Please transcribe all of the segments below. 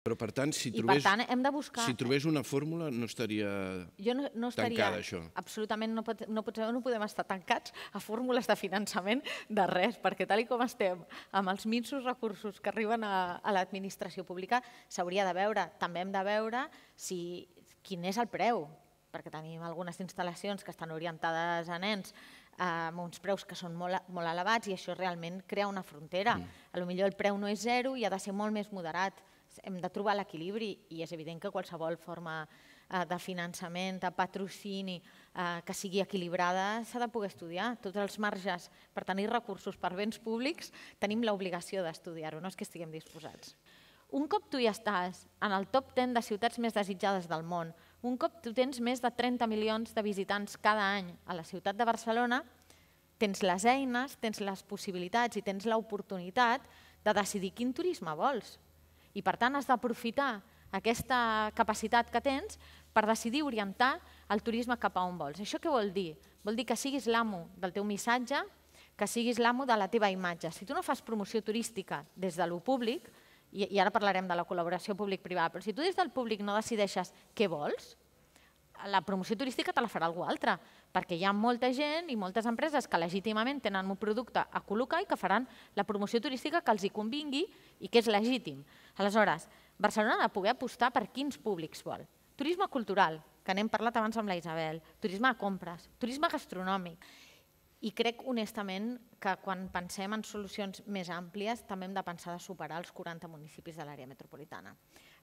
Però per tant, si trobés, tant, hem de buscar... si trobés una fórmula no estaria jo no, no estaria, tancada això. Absolutament no, pot, no, pot, no podem estar tancats a fórmules de finançament de res, perquè tal i com estem amb els minsos recursos que arriben a, a l'administració pública s'hauria de veure, també hem de veure si, quin és el preu, perquè tenim algunes instal·lacions que estan orientades a nens eh, amb uns preus que són molt, molt elevats i això realment crea una frontera. Mm. A lo millor el preu no és zero i ha de ser molt més moderat hem de trobar l'equilibri i és evident que qualsevol forma eh, de finançament, de patrocini, eh, que sigui equilibrada, s'ha de poder estudiar. Tots els marges per tenir recursos per béns públics tenim l'obligació d'estudiar-ho, no és que estiguem disposats. Un cop tu ja estàs en el top 10 de ciutats més desitjades del món, un cop tu tens més de 30 milions de visitants cada any a la ciutat de Barcelona, tens les eines, tens les possibilitats i tens l'oportunitat de decidir quin turisme vols. I per tant has d'aprofitar aquesta capacitat que tens per decidir orientar el turisme cap a on vols. Això què vol dir? Vol dir que siguis l'amo del teu missatge, que siguis l'amo de la teva imatge. Si tu no fas promoció turística des de lo públic, i, i ara parlarem de la col·laboració públic-privada, però si tu des del públic no decideixes què vols, la promoció turística te la farà algú altre, perquè hi ha molta gent i moltes empreses que legítimament tenen un producte a col·locar i que faran la promoció turística que els hi convingui i que és legítim. Aleshores, Barcelona ha de poder apostar per quins públics vol. Turisme cultural, que n'hem parlat abans amb la Isabel, turisme a compres, turisme gastronòmic. I crec honestament que quan pensem en solucions més àmplies també hem de pensar de superar els 40 municipis de l'àrea metropolitana,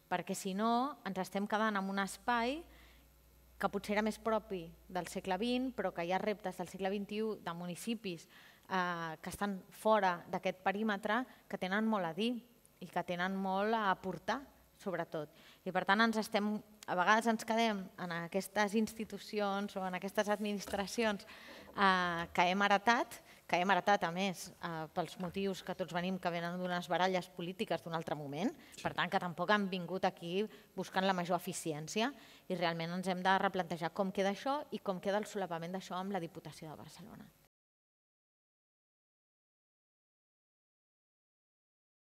perquè si no ens estem quedant en un espai que potser era més propi del segle XX, però que hi ha reptes del segle XXI de municipis eh, que estan fora d'aquest perímetre que tenen molt a dir i que tenen molt a aportar, sobretot. I per tant, ens estem, a vegades ens quedem en aquestes institucions o en aquestes administracions eh, que hem heretat que hem heretat, a més, eh, pels motius que tots venim, que venen d'unes baralles polítiques d'un altre moment, per tant, que tampoc han vingut aquí buscant la major eficiència, i realment ens hem de replantejar com queda això i com queda el solapament d'això amb la Diputació de Barcelona.